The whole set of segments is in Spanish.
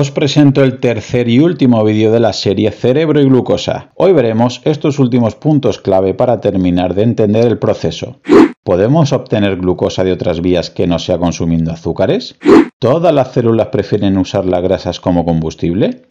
Os presento el tercer y último vídeo de la serie Cerebro y glucosa. Hoy veremos estos últimos puntos clave para terminar de entender el proceso. ¿Podemos obtener glucosa de otras vías que no sea consumiendo azúcares? ¿Todas las células prefieren usar las grasas como combustible?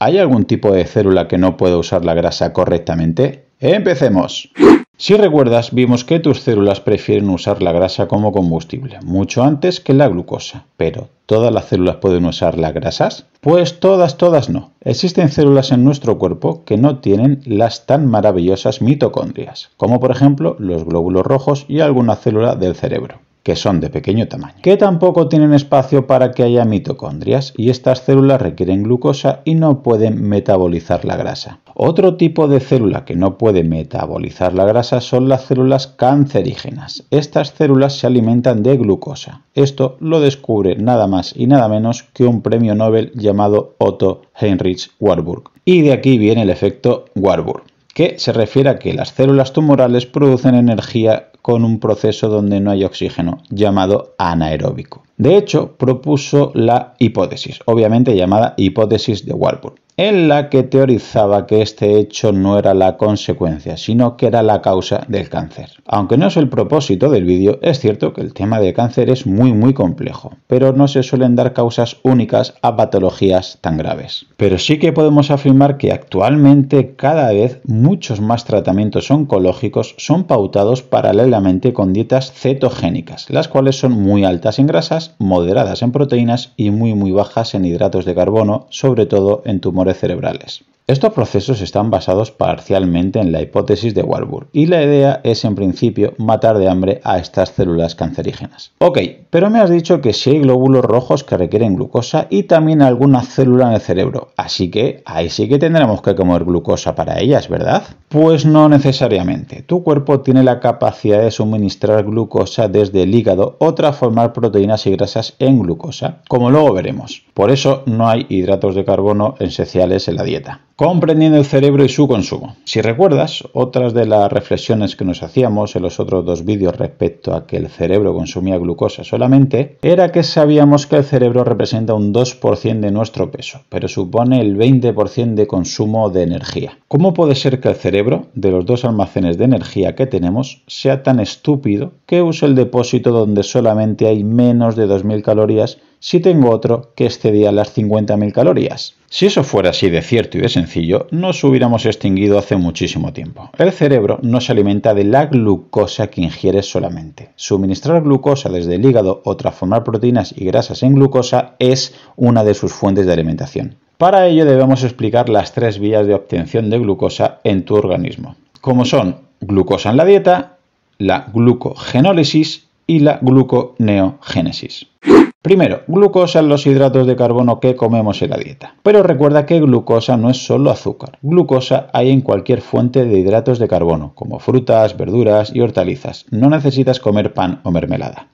¿Hay algún tipo de célula que no pueda usar la grasa correctamente? ¡Empecemos! Si recuerdas, vimos que tus células prefieren usar la grasa como combustible, mucho antes que la glucosa. Pero, ¿todas las células pueden usar las grasas? Pues todas, todas no. Existen células en nuestro cuerpo que no tienen las tan maravillosas mitocondrias, como por ejemplo los glóbulos rojos y alguna célula del cerebro que son de pequeño tamaño, que tampoco tienen espacio para que haya mitocondrias y estas células requieren glucosa y no pueden metabolizar la grasa. Otro tipo de célula que no puede metabolizar la grasa son las células cancerígenas. Estas células se alimentan de glucosa. Esto lo descubre nada más y nada menos que un premio Nobel llamado Otto Heinrich Warburg. Y de aquí viene el efecto Warburg que se refiere a que las células tumorales producen energía con un proceso donde no hay oxígeno, llamado anaeróbico. De hecho, propuso la hipótesis, obviamente llamada hipótesis de Walpole en la que teorizaba que este hecho no era la consecuencia, sino que era la causa del cáncer. Aunque no es el propósito del vídeo, es cierto que el tema de cáncer es muy muy complejo, pero no se suelen dar causas únicas a patologías tan graves. Pero sí que podemos afirmar que actualmente cada vez muchos más tratamientos oncológicos son pautados paralelamente con dietas cetogénicas, las cuales son muy altas en grasas, moderadas en proteínas y muy muy bajas en hidratos de carbono, sobre todo en tumores cerebrales. Estos procesos están basados parcialmente en la hipótesis de Warburg y la idea es en principio matar de hambre a estas células cancerígenas. Ok, pero me has dicho que si hay glóbulos rojos que requieren glucosa y también alguna célula en el cerebro, así que ahí sí que tendremos que comer glucosa para ellas, ¿verdad? Pues no necesariamente. Tu cuerpo tiene la capacidad de suministrar glucosa desde el hígado o transformar proteínas y grasas en glucosa, como luego veremos. Por eso no hay hidratos de carbono esenciales en la dieta comprendiendo el cerebro y su consumo. Si recuerdas, otras de las reflexiones que nos hacíamos en los otros dos vídeos respecto a que el cerebro consumía glucosa solamente, era que sabíamos que el cerebro representa un 2% de nuestro peso, pero supone el 20% de consumo de energía. ¿Cómo puede ser que el cerebro, de los dos almacenes de energía que tenemos, sea tan estúpido que use el depósito donde solamente hay menos de 2.000 calorías si tengo otro que excedía las 50.000 calorías. Si eso fuera así de cierto y de sencillo, nos hubiéramos extinguido hace muchísimo tiempo. El cerebro no se alimenta de la glucosa que ingiere solamente. Suministrar glucosa desde el hígado o transformar proteínas y grasas en glucosa es una de sus fuentes de alimentación. Para ello debemos explicar las tres vías de obtención de glucosa en tu organismo, como son glucosa en la dieta, la glucogenólisis y la gluconeogénesis. Primero, glucosa en los hidratos de carbono que comemos en la dieta. Pero recuerda que glucosa no es solo azúcar. Glucosa hay en cualquier fuente de hidratos de carbono, como frutas, verduras y hortalizas. No necesitas comer pan o mermelada.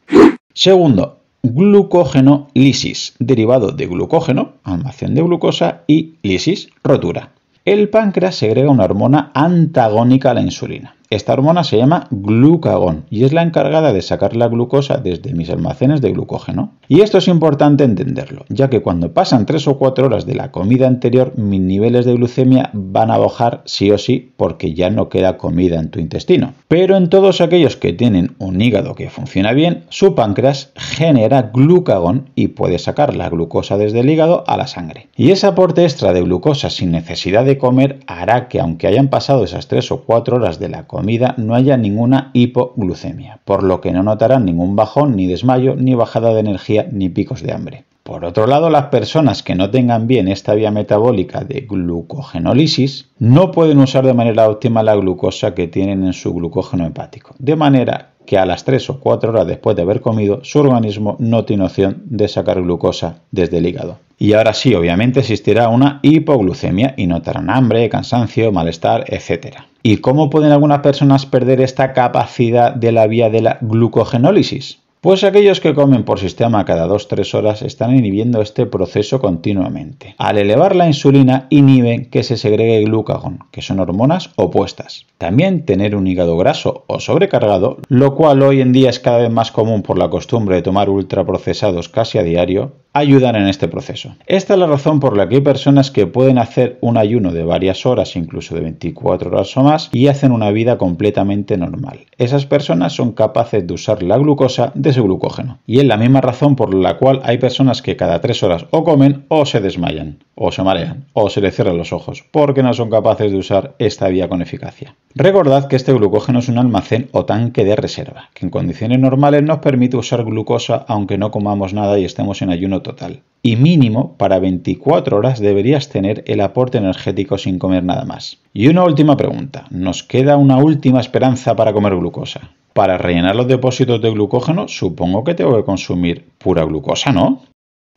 Segundo, glucógeno lisis, derivado de glucógeno, almacén de glucosa, y lisis, rotura. El páncreas segrega una hormona antagónica a la insulina. Esta hormona se llama glucagón y es la encargada de sacar la glucosa desde mis almacenes de glucógeno. Y esto es importante entenderlo, ya que cuando pasan 3 o 4 horas de la comida anterior, mis niveles de glucemia van a bajar sí o sí porque ya no queda comida en tu intestino. Pero en todos aquellos que tienen un hígado que funciona bien, su páncreas genera glucagón y puede sacar la glucosa desde el hígado a la sangre. Y ese aporte extra de glucosa sin necesidad de comer hará que aunque hayan pasado esas 3 o 4 horas de la comida, no haya ninguna hipoglucemia, por lo que no notarán ningún bajón, ni desmayo, ni bajada de energía, ni picos de hambre. Por otro lado, las personas que no tengan bien esta vía metabólica de glucogenólisis no pueden usar de manera óptima la glucosa que tienen en su glucógeno hepático, de manera que a las 3 o 4 horas después de haber comido, su organismo no tiene opción de sacar glucosa desde el hígado. Y ahora sí, obviamente existirá una hipoglucemia y notarán hambre, cansancio, malestar, etc. ¿Y cómo pueden algunas personas perder esta capacidad de la vía de la glucogenólisis? Pues aquellos que comen por sistema cada 2-3 horas están inhibiendo este proceso continuamente. Al elevar la insulina inhiben que se segregue glucagón, que son hormonas opuestas. También tener un hígado graso o sobrecargado, lo cual hoy en día es cada vez más común por la costumbre de tomar ultraprocesados casi a diario, ayudar en este proceso. Esta es la razón por la que hay personas que pueden hacer un ayuno de varias horas, incluso de 24 horas o más, y hacen una vida completamente normal. Esas personas son capaces de usar la glucosa de su glucógeno. Y es la misma razón por la cual hay personas que cada 3 horas o comen o se desmayan, o se marean, o se les cierran los ojos, porque no son capaces de usar esta vía con eficacia. Recordad que este glucógeno es un almacén o tanque de reserva, que en condiciones normales nos permite usar glucosa aunque no comamos nada y estemos en ayuno total y mínimo para 24 horas deberías tener el aporte energético sin comer nada más. Y una última pregunta, nos queda una última esperanza para comer glucosa. Para rellenar los depósitos de glucógeno supongo que tengo que consumir pura glucosa, ¿no?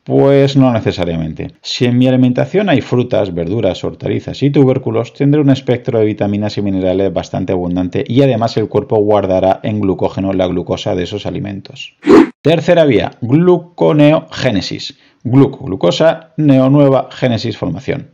Pues no necesariamente. Si en mi alimentación hay frutas, verduras, hortalizas y tubérculos, tendré un espectro de vitaminas y minerales bastante abundante y además el cuerpo guardará en glucógeno la glucosa de esos alimentos. Tercera vía, gluconeogénesis. Gluco, glucosa, neonueva, génesis, formación.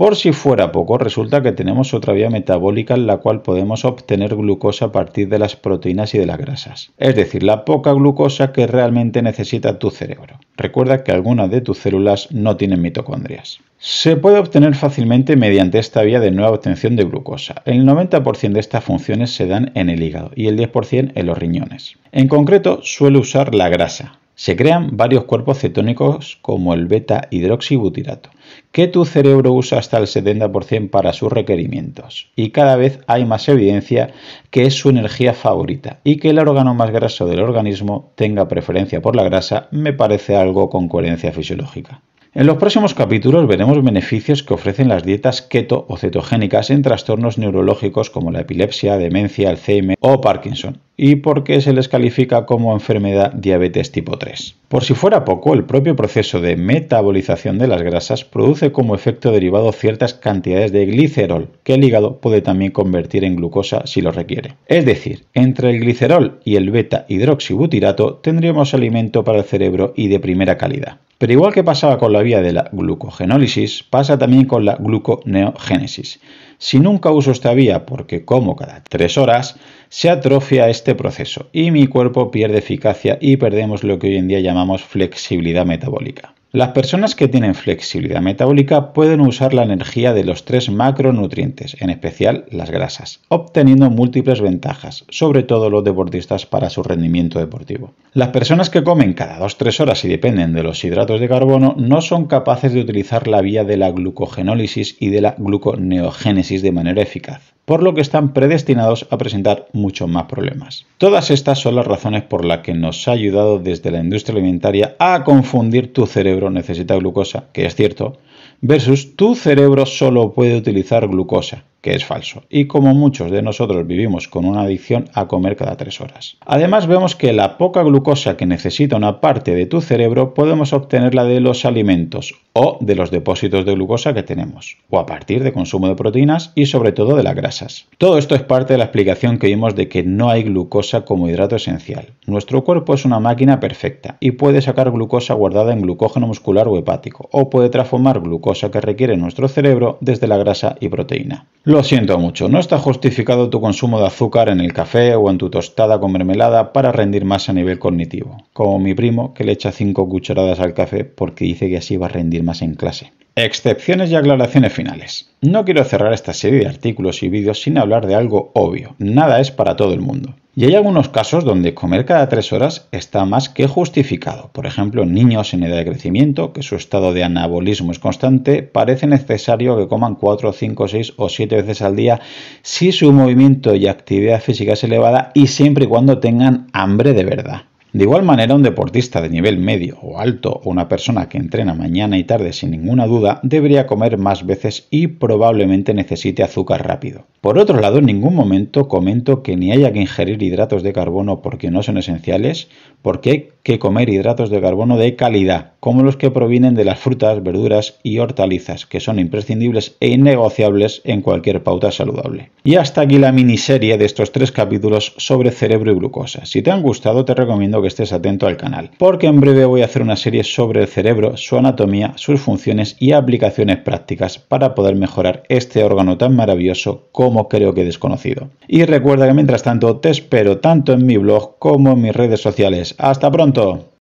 Por si fuera poco, resulta que tenemos otra vía metabólica en la cual podemos obtener glucosa a partir de las proteínas y de las grasas, es decir, la poca glucosa que realmente necesita tu cerebro. Recuerda que algunas de tus células no tienen mitocondrias. Se puede obtener fácilmente mediante esta vía de nueva obtención de glucosa. El 90% de estas funciones se dan en el hígado y el 10% en los riñones. En concreto, suele usar la grasa. Se crean varios cuerpos cetónicos como el beta hidroxibutirato que tu cerebro usa hasta el 70% para sus requerimientos. Y cada vez hay más evidencia que es su energía favorita y que el órgano más graso del organismo tenga preferencia por la grasa me parece algo con coherencia fisiológica. En los próximos capítulos veremos beneficios que ofrecen las dietas keto o cetogénicas en trastornos neurológicos como la epilepsia, demencia, Alzheimer o Parkinson y qué se les califica como enfermedad diabetes tipo 3. Por si fuera poco, el propio proceso de metabolización de las grasas produce como efecto derivado ciertas cantidades de glicerol, que el hígado puede también convertir en glucosa si lo requiere. Es decir, entre el glicerol y el beta hidroxibutirato tendríamos alimento para el cerebro y de primera calidad. Pero igual que pasaba con la vía de la glucogenólisis, pasa también con la gluconeogénesis. Si nunca uso esta vía porque como cada tres horas, se atrofia este proceso y mi cuerpo pierde eficacia y perdemos lo que hoy en día llamamos flexibilidad metabólica. Las personas que tienen flexibilidad metabólica pueden usar la energía de los tres macronutrientes, en especial las grasas, obteniendo múltiples ventajas, sobre todo los deportistas para su rendimiento deportivo. Las personas que comen cada 2-3 horas y dependen de los hidratos de carbono no son capaces de utilizar la vía de la glucogenólisis y de la gluconeogénesis de manera eficaz por lo que están predestinados a presentar muchos más problemas. Todas estas son las razones por las que nos ha ayudado desde la industria alimentaria a confundir tu cerebro necesita glucosa, que es cierto, versus tu cerebro solo puede utilizar glucosa, que es falso, y como muchos de nosotros vivimos con una adicción a comer cada tres horas. Además vemos que la poca glucosa que necesita una parte de tu cerebro podemos obtenerla de los alimentos o de los depósitos de glucosa que tenemos, o a partir de consumo de proteínas y sobre todo de las grasas. Todo esto es parte de la explicación que vimos de que no hay glucosa como hidrato esencial. Nuestro cuerpo es una máquina perfecta y puede sacar glucosa guardada en glucógeno muscular o hepático, o puede transformar glucosa que requiere nuestro cerebro desde la grasa y proteína. Lo siento mucho, no está justificado tu consumo de azúcar en el café o en tu tostada con mermelada para rendir más a nivel cognitivo, como mi primo que le echa 5 cucharadas al café porque dice que así va a rendir más en clase. Excepciones y aclaraciones finales. No quiero cerrar esta serie de artículos y vídeos sin hablar de algo obvio, nada es para todo el mundo. Y hay algunos casos donde comer cada tres horas está más que justificado. Por ejemplo, niños en edad de crecimiento, que su estado de anabolismo es constante, parece necesario que coman cuatro, 5, seis o siete veces al día si su movimiento y actividad física es elevada y siempre y cuando tengan hambre de verdad. De igual manera, un deportista de nivel medio o alto o una persona que entrena mañana y tarde sin ninguna duda debería comer más veces y probablemente necesite azúcar rápido. Por otro lado, en ningún momento comento que ni haya que ingerir hidratos de carbono porque no son esenciales, porque hay que comer hidratos de carbono de calidad, como los que provienen de las frutas, verduras y hortalizas, que son imprescindibles e innegociables en cualquier pauta saludable. Y hasta aquí la miniserie de estos tres capítulos sobre cerebro y glucosa. Si te han gustado te recomiendo que estés atento al canal, porque en breve voy a hacer una serie sobre el cerebro, su anatomía, sus funciones y aplicaciones prácticas para poder mejorar este órgano tan maravilloso como creo que desconocido. Y recuerda que mientras tanto te espero tanto en mi blog como en mis redes sociales. Hasta pronto pronto.